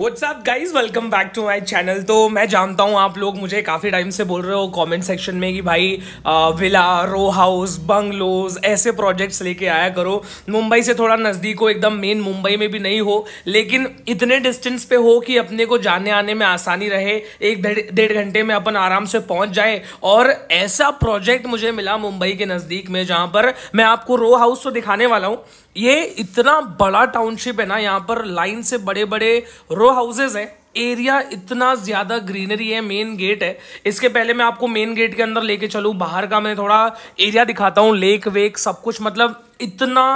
WhatsApp guys welcome back to my channel तो मैं जानता हूँ आप लोग मुझे काफ़ी टाइम से बोल रहे हो कमेंट सेक्शन में कि भाई विला रो हाउस बंगलोज ऐसे प्रोजेक्ट्स लेके आया करो मुंबई से थोड़ा नज़दीक हो एकदम मेन मुंबई में भी नहीं हो लेकिन इतने डिस्टेंस पे हो कि अपने को जाने आने में आसानी रहे एक डेढ़ घंटे में अपन आराम से पहुँच जाए और ऐसा प्रोजेक्ट मुझे मिला मुंबई के नज़दीक में जहाँ पर मैं आपको रो हाउस तो दिखाने वाला हूँ ये इतना बड़ा टाउनशिप है ना यहाँ पर लाइन से बड़े बड़े रो हाउसेज हैं एरिया इतना ज़्यादा ग्रीनरी है मेन गेट है इसके पहले मैं आपको मेन गेट के अंदर लेके चलूँ बाहर का मैं थोड़ा एरिया दिखाता हूँ लेक वेक सब कुछ मतलब इतना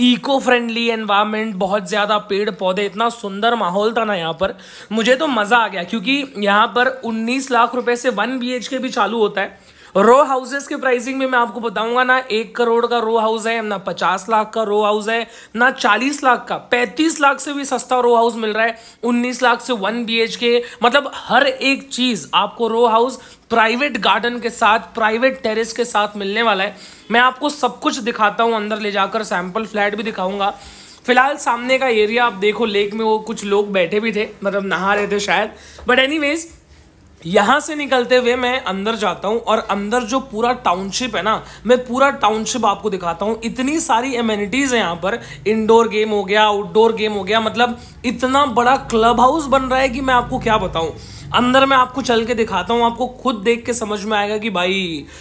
इको फ्रेंडली एनवायरनमेंट बहुत ज़्यादा पेड़ पौधे इतना सुंदर माहौल था ना यहाँ पर मुझे तो मज़ा आ गया क्योंकि यहाँ पर 19 लाख रुपए से वन बी भी चालू होता है रो हाउसेस के प्राइसिंग में मैं आपको बताऊंगा ना एक करोड़ का रो हाउस है ना पचास लाख का रो हाउस है ना चालीस लाख का पैंतीस लाख से भी सस्ता रो हाउस मिल रहा है उन्नीस लाख से वन बी के मतलब हर एक चीज आपको रो हाउस प्राइवेट गार्डन के साथ प्राइवेट टेरेस के साथ मिलने वाला है मैं आपको सब कुछ दिखाता हूँ अंदर ले जाकर सैंपल फ्लैट भी दिखाऊंगा फिलहाल सामने का एरिया आप देखो लेक में वो कुछ लोग बैठे भी थे मतलब नहा रहे थे शायद बट एनीवेज यहाँ से निकलते हुए मैं अंदर जाता हूँ और अंदर जो पूरा टाउनशिप है ना मैं पूरा टाउनशिप आपको दिखाता हूँ इतनी सारी एम्यूनिटीज़ है यहाँ पर इंडोर गेम हो गया आउटडोर गेम हो गया मतलब इतना बड़ा क्लब हाउस बन रहा है कि मैं आपको क्या बताऊँ अंदर मैं आपको चल के दिखाता हूँ आपको खुद देख के समझ में आएगा कि भाई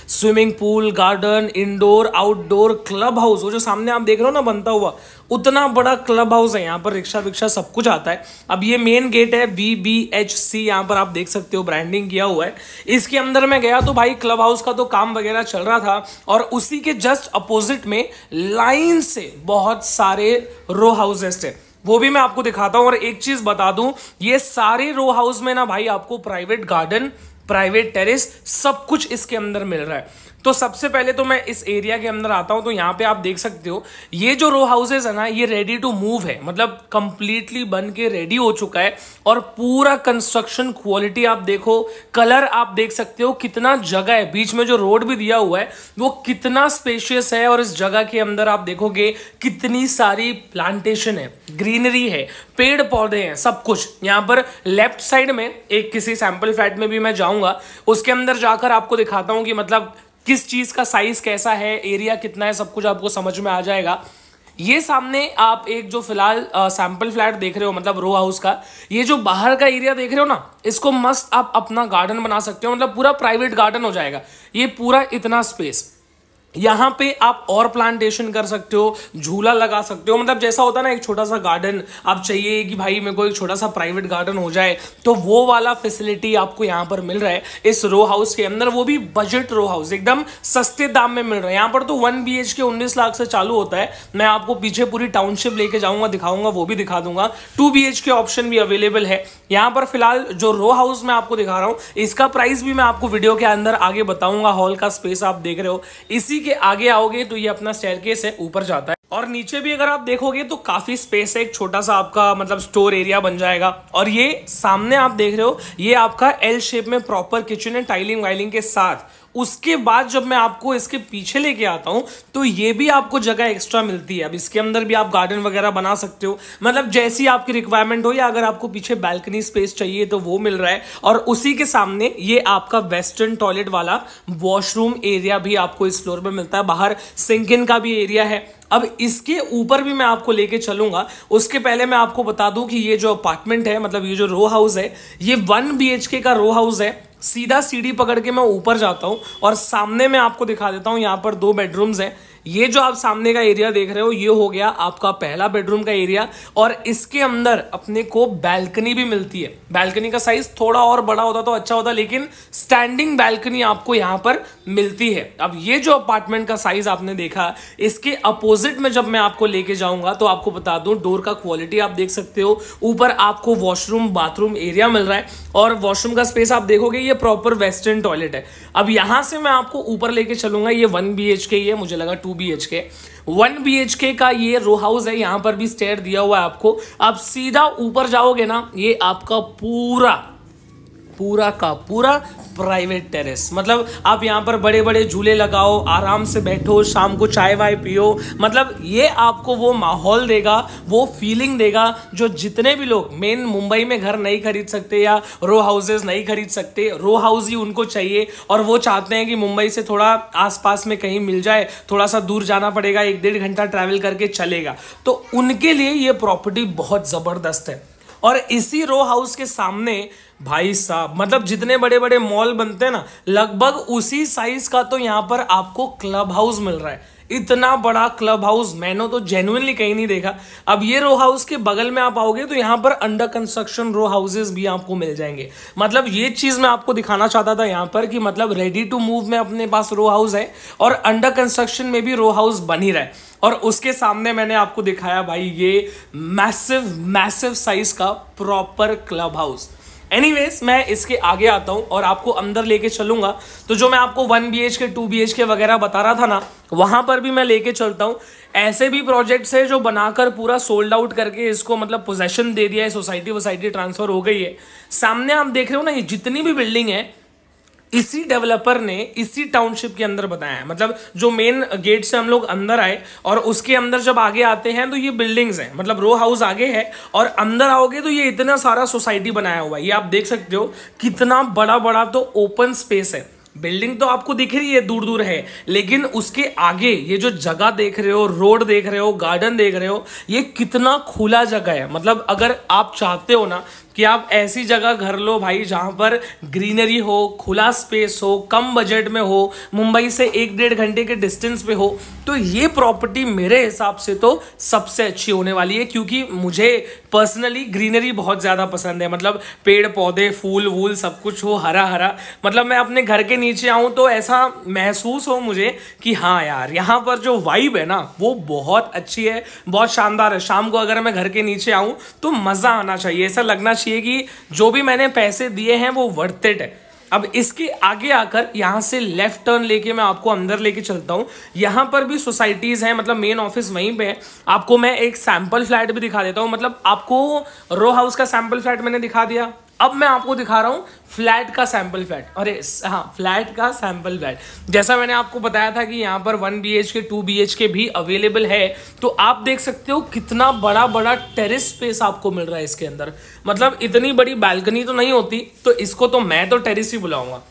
swimming pool garden indoor outdoor club house वो जो सामने आप देख रहे हो ना बनता हुआ उतना बड़ा क्लब हाउस है यहाँ पर रिक्शा विक्शा सब कुछ आता है अब ये मेन गेट है बी बी एच सी यहाँ पर आप देख सकते हो ब्रांडिंग किया हुआ है इसके अंदर मैं गया तो भाई क्लब हाउस का तो काम वगैरह चल रहा था और उसी के जस्ट अपोजिट में लाइन से बहुत सारे रो हाउसेस थे वो भी मैं आपको दिखाता हूँ और एक चीज बता दूं ये सारे रो हाउस में ना भाई आपको प्राइवेट गार्डन प्राइवेट टेरेस सब कुछ इसके अंदर मिल रहा है तो सबसे पहले तो मैं इस एरिया के अंदर आता हूं तो यहाँ पे आप देख सकते हो ये जो रो हाउसेज है ना ये रेडी टू मूव है मतलब कंप्लीटली बन के रेडी हो चुका है और पूरा कंस्ट्रक्शन क्वालिटी आप देखो कलर आप देख सकते हो कितना जगह है बीच में जो रोड भी दिया हुआ है वो कितना स्पेशियस है और इस जगह के अंदर आप देखोगे कितनी सारी प्लांटेशन है ग्रीनरी है पेड़ पौधे हैं सब कुछ यहाँ पर लेफ्ट साइड में एक किसी सैंपल फ्लैट में भी मैं जाऊंगा उसके अंदर जाकर आपको दिखाता हूँ कि मतलब किस चीज़ का साइज़ कैसा है एरिया कितना है सब कुछ आपको समझ में आ जाएगा ये सामने आप एक जो फिलहाल सैंपल फ्लैट देख रहे हो मतलब रो हाउस का ये जो बाहर का एरिया देख रहे हो ना इसको मस्त आप अपना गार्डन बना सकते हो मतलब पूरा प्राइवेट गार्डन हो जाएगा ये पूरा इतना स्पेस यहाँ पे आप और प्लांटेशन कर सकते हो झूला लगा सकते हो मतलब जैसा होता है ना एक छोटा सा गार्डन आप चाहिए कि भाई मेरे को एक छोटा सा प्राइवेट गार्डन हो जाए तो वो वाला फैसिलिटी आपको यहाँ पर मिल रहा है इस रो हाउस के अंदर वो भी बजट रो हाउस एकदम सस्ते दाम में मिल रहा है यहाँ पर तो वन बी एच के उन्नीस लाख से चालू होता है मैं आपको पीछे पूरी टाउनशिप लेके जाऊँगा दिखाऊंगा वो भी दिखा दूंगा टू बी के ऑप्शन भी अवेलेबल है यहाँ पर फिलहाल जो रो हाउस मैं आपको दिखा रहा हूँ इसका प्राइस भी मैं आपको वीडियो के अंदर आगे बताऊंगा हॉल का स्पेस आप देख रहे हो इसी इसी के आगे आओगे तो ये अपना स्टेयर है ऊपर जाता है और नीचे भी अगर आप देखोगे तो काफ़ी स्पेस है एक छोटा सा आपका मतलब स्टोर एरिया बन जाएगा और ये सामने आप देख रहे हो ये आपका एल शेप में प्रॉपर किचन है टाइलिंग वाइलिंग के साथ उसके बाद जब मैं आपको इसके पीछे लेके आता हूँ तो ये भी आपको जगह एक्स्ट्रा मिलती है अब इसके अंदर भी आप गार्डन वगैरह बना सकते हो मतलब जैसी आपकी रिक्वायरमेंट हो या अगर आपको पीछे बैल्कनी स्पेस चाहिए तो वो मिल रहा है और उसी के सामने ये आपका वेस्टर्न टॉयलेट वाला वॉशरूम एरिया भी आपको इस फ्लोर पर मिलता है बाहर सिंकिन का भी एरिया है अब इसके ऊपर भी मैं आपको लेके चलूंगा उसके पहले मैं आपको बता दूं कि ये जो अपार्टमेंट है मतलब ये जो रो हाउस है ये वन बी का रो हाउस है सीधा सीढ़ी पकड़ के मैं ऊपर जाता हूँ और सामने मैं आपको दिखा देता हूं यहाँ पर दो बेडरूम्स हैं ये जो आप सामने का एरिया देख रहे हो ये हो गया आपका पहला बेडरूम का एरिया और इसके अंदर अपने को बैल्कनी भी मिलती है बैल्कनी का साइज थोड़ा और बड़ा होता तो अच्छा होता लेकिन स्टैंडिंग बैल्कनी आपको यहाँ पर मिलती है अब ये जो अपार्टमेंट का साइज आपने देखा इसके अपोजिट में जब मैं आपको लेके जाऊंगा तो आपको बता दूं डोर का क्वालिटी आप देख सकते हो ऊपर आपको वॉशरूम बाथरूम एरिया मिल रहा है और वॉशरूम का स्पेस आप देखोगे ये प्रॉपर वेस्टर्न टॉयलेट है अब यहां से मैं आपको ऊपर लेके चलूंगा ये वन बी के ही है मुझे लगा two two B H K one B H K का ये रो हाउस है यहाँ पर भी स्टेयर दिया हुआ है आपको आप सीधा ऊपर जाओगे ना ये आपका पूरा पूरा का पूरा प्राइवेट टेरेस मतलब आप यहाँ पर बड़े बड़े झूले लगाओ आराम से बैठो शाम को चाय वाय पियो मतलब ये आपको वो माहौल देगा वो फीलिंग देगा जो जितने भी लोग मेन मुंबई में घर नहीं खरीद सकते या रो हाउसेज नहीं खरीद सकते रो हाउस ही उनको चाहिए और वो चाहते हैं कि मुंबई से थोड़ा पास में कहीं मिल जाए थोड़ा सा दूर जाना पड़ेगा एक डेढ़ घंटा ट्रैवल करके चलेगा तो उनके लिए ये प्रॉपर्टी बहुत ज़बरदस्त है और इसी रो हाउस के सामने भाई साहब मतलब जितने बड़े बड़े मॉल बनते हैं ना लगभग उसी साइज का तो यहाँ पर आपको क्लब हाउस मिल रहा है इतना बड़ा क्लब हाउस मैंने तो जेनुअनली कहीं नहीं देखा अब ये रो हाउस के बगल में आप आओगे तो यहाँ पर अंडर कंस्ट्रक्शन रो हाउसेज भी आपको मिल जाएंगे मतलब ये चीज़ मैं आपको दिखाना चाहता था यहाँ पर कि मतलब रेडी टू मूव में अपने पास रो हाउस है और अंडर कंस्ट्रक्शन में भी रो हाउस बन ही रहा है और उसके सामने मैंने आपको दिखाया भाई ये मैसिव मैसिव साइज का प्रॉपर क्लब हाउस एनीवेज मैं इसके आगे आता हूँ और आपको अंदर लेके चलूंगा तो जो मैं आपको one B H K two B H K वगैरह बता रहा था ना वहां पर भी मैं लेके चलता हूँ ऐसे भी प्रोजेक्ट्स है जो बनाकर पूरा सोल्ड आउट करके इसको मतलब पोजेशन दे दिया है सोसाइटी वोसाइटी ट्रांसफर हो गई है सामने आप देख रहे हो ना ये जितनी भी बिल्डिंग है इसी डेवलपर ने इसी टाउनशिप के अंदर बताया है मतलब जो मेन गेट से हम लोग अंदर आए और उसके अंदर जब आगे आते हैं तो ये बिल्डिंग्स हैं मतलब रो हाउस आगे है और अंदर आओगे तो ये इतना सारा सोसाइटी बनाया हुआ है ये आप देख सकते हो कितना बड़ा बड़ा तो ओपन स्पेस है बिल्डिंग तो आपको दिख रही है दूर दूर है लेकिन उसके आगे ये जो जगह देख रहे हो रोड देख रहे हो गार्डन देख रहे हो ये कितना खुला जगह है मतलब अगर आप चाहते हो ना कि आप ऐसी जगह घर लो भाई जहाँ पर ग्रीनरी हो खुला स्पेस हो कम बजट में हो मुंबई से एक डेढ़ घंटे के डिस्टेंस पे हो तो ये प्रॉपर्टी मेरे हिसाब से तो सबसे अच्छी होने वाली है क्योंकि मुझे पर्सनली ग्रीनरी बहुत ज़्यादा पसंद है मतलब पेड़ पौधे फूल वूल सब कुछ हो हरा हरा मतलब मैं अपने घर के नीचे आऊँ तो ऐसा महसूस हो मुझे कि हाँ यार यहाँ पर जो वाइब है ना वो बहुत अच्छी है बहुत शानदार है शाम को अगर मैं घर के नीचे आऊँ तो मज़ा आना चाहिए ऐसा लगना चाहिए कि जो भी मैंने पैसे दिए हैं वो वर्थ इट है अब इसके आगे आकर यहाँ से लेफ्ट टर्न लेके मैं आपको अंदर लेके चलता हूँ यहाँ पर भी सोसाइटीज़ हैं मतलब मेन ऑफिस वहीं पे है आपको मैं एक सैम्पल फ्लैट भी दिखा देता हूँ मतलब आपको रो हाउस का सैम्पल फ्लैट मैंने दिखा दिया अब मैं आपको दिखा रहा हूँ फ्लैट का सैंपल फ्लैट अरे हाँ फ्लैट का सैंपल फ्लैट जैसा मैंने आपको बताया था कि यहाँ पर one B H K two B H K भी अवेलेबल है तो आप देख सकते हो कितना बड़ा बड़ा टेरिस स्पेस आपको मिल रहा है इसके अंदर मतलब इतनी बड़ी बालकनी तो नहीं होती तो इसको तो मैं तो टेरिस ही बुलाऊंगा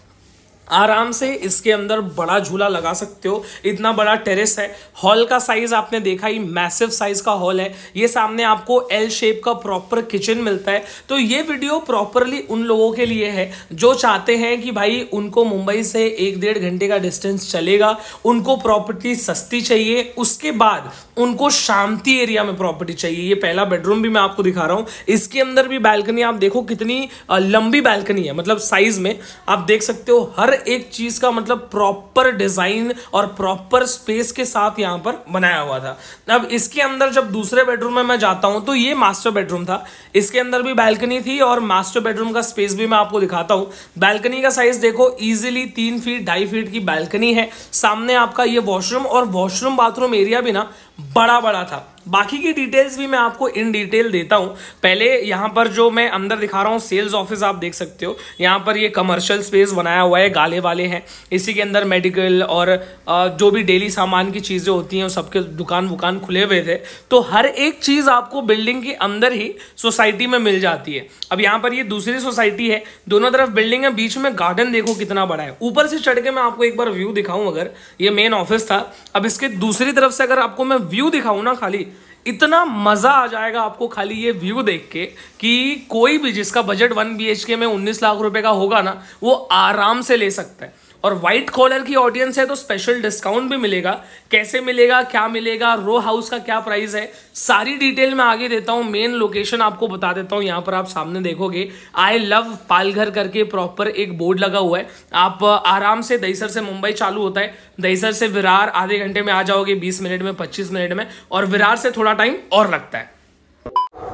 आराम से इसके अंदर बड़ा झूला लगा सकते हो इतना बड़ा टेरेस है हॉल का साइज आपने देखा ही मैसिव साइज का हॉल है ये सामने आपको एल शेप का प्रॉपर किचन मिलता है तो ये वीडियो प्रॉपरली उन लोगों के लिए है जो चाहते हैं कि भाई उनको मुंबई से एक डेढ़ घंटे का डिस्टेंस चलेगा उनको प्रॉपर्टी सस्ती चाहिए उसके बाद उनको शांति एरिया में प्रॉपर्टी चाहिए ये पहला बेडरूम भी मैं आपको दिखा रहा हूँ इसके अंदर भी बैल्कनी आप देखो कितनी लंबी बैल्कनी है मतलब साइज में आप देख सकते हो हर एक चीज का मतलब प्रॉपर डिजाइन और प्रॉपर स्पेस के साथ यहाँ पर बनाया हुआ था अब इसके अंदर जब दूसरे बेडरूम में मैं जाता हूँ तो ये मास्टर बेडरूम था इसके अंदर भी बैल्कनी थी और मास्टर बेडरूम का स्पेस भी मैं आपको दिखाता हूँ बैल्कनी का साइज देखो ईजिली तीन फीट ढाई फीट की बैल्कनी है सामने आपका ये वॉशरूम और वॉशरूम बाथरूम एरिया भी ना बड़ा बड़ा था बाकी की डिटेल्स भी मैं आपको इन डिटेल देता हूँ पहले यहाँ पर जो मैं अंदर दिखा रहा हूँ सेल्स ऑफिस आप देख सकते हो यहाँ पर ये कमर्शियल स्पेस बनाया हुआ है गाले वाले हैं इसी के अंदर मेडिकल और जो भी डेली सामान की चीज़ें होती हैं सबके दुकान वुकान खुले हुए थे तो हर एक चीज़ आपको बिल्डिंग के अंदर ही सोसाइटी में मिल जाती है अब यहाँ पर ये दूसरी सोसाइटी है दोनों तरफ बिल्डिंग है बीच में गार्डन देखो कितना बड़ा है ऊपर से चढ़ के मैं आपको एक बार व्यू दिखाऊं अगर ये मेन ऑफिस था अब इसके दूसरी तरफ से अगर आपको मैं व्यू दिखाऊं ना खाली इतना मज़ा आ जाएगा आपको खाली ये व्यू देख के कि कोई भी जिसका बजट वन बी में उन्नीस लाख रुपए का होगा ना वो आराम से ले सकता है और व्हाइट कॉलर की ऑडियंस है तो स्पेशल डिस्काउंट भी मिलेगा कैसे मिलेगा क्या मिलेगा रो हाउस का क्या प्राइस है सारी डिटेल मैं आगे देता हूँ मेन लोकेशन आपको बता देता हूँ यहाँ पर आप सामने देखोगे आई लव पालघर करके प्रॉपर एक बोर्ड लगा हुआ है आप आराम से दहीसर से मुंबई चालू होता है दहीसर से विरार आधे घंटे में आ जाओगे बीस मिनट में पच्चीस मिनट में और विरार से थोड़ा टाइम और लगता है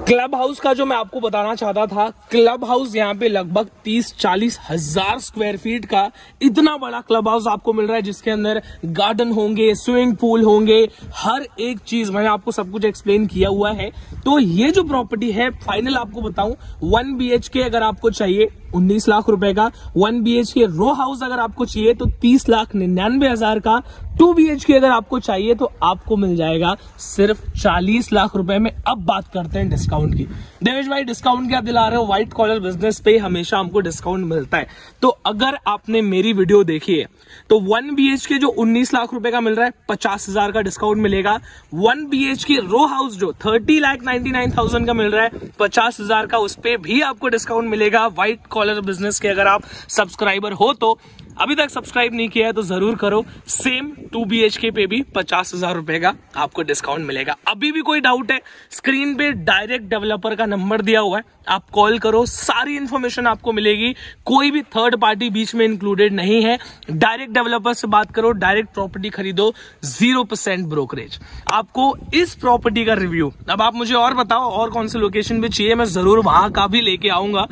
क्लब हाउस का जो मैं आपको बताना चाहता था क्लब हाउस यहाँ पे लगभग तीस चालीस हजार स्क्वायर फीट का इतना बड़ा क्लब हाउस आपको मिल रहा है जिसके अंदर गार्डन होंगे स्विमिंग पूल होंगे हर एक चीज मैंने आपको सब कुछ एक्सप्लेन किया हुआ है तो ये जो प्रॉपर्टी है फाइनल आपको बताऊं वन बी अगर आपको चाहिए उन्नीस लाख रुपए का वन बी के रो हाउस अगर आपको चाहिए तो तीस लाख निन्यानवे हजार का टू बी एच के अगर आपको चाहिए तो आपको मिल जाएगा सिर्फ चालीस लाख रुपए में अब बात करते हैं डिस्काउंट की देवेश भाई डिस्काउंट क्या दिला रहे हो व्हाइट कॉलर बिजनेस पे हमेशा हमको डिस्काउंट मिलता है तो अगर आपने मेरी वीडियो देखी है तो वन बी के जो उन्नीस लाख रुपए का मिल रहा है पचास हजार का डिस्काउंट मिलेगा one B H K row house जो thirty lakh ninety nine thousand का मिल रहा है पचास हजार का उस पर भी आपको डिस्काउंट मिलेगा व्हाइट कॉलर बिजनेस के अगर आप सब्सक्राइबर हो तो अभी तक सब्सक्राइब नहीं किया है तो जरूर करो सेम टू बी एच के पे भी पचास हजार रुपए का आपको डिस्काउंट मिलेगा अभी भी कोई डाउट है स्क्रीन पे डायरेक्ट डेवलपर का नंबर दिया हुआ है आप कॉल करो सारी इन्फॉर्मेशन आपको मिलेगी कोई भी थर्ड पार्टी बीच में इंक्लूडेड नहीं है डायरेक्ट डेवलपर से बात करो डायरेक्ट प्रॉपर्टी खरीदो जीरो परसेंट ब्रोकरेज आपको इस प्रॉपर्टी का रिव्यू अब आप मुझे और बताओ और कौन से लोकेशन पे चाहिए मैं जरूर वहां का भी लेके आऊंगा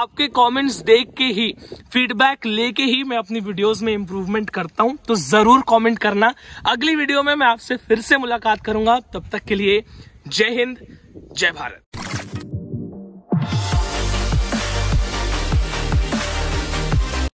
आपके कॉमेंट्स देख के ही फीडबैक लेके ही मैं अपनी वीडियोस में इम्प्रूवमेंट करता हूँ तो जरूर कमेंट करना अगली वीडियो में मैं आपसे फिर से मुलाकात करूंगा तब तक के लिए जय हिंद जय भारत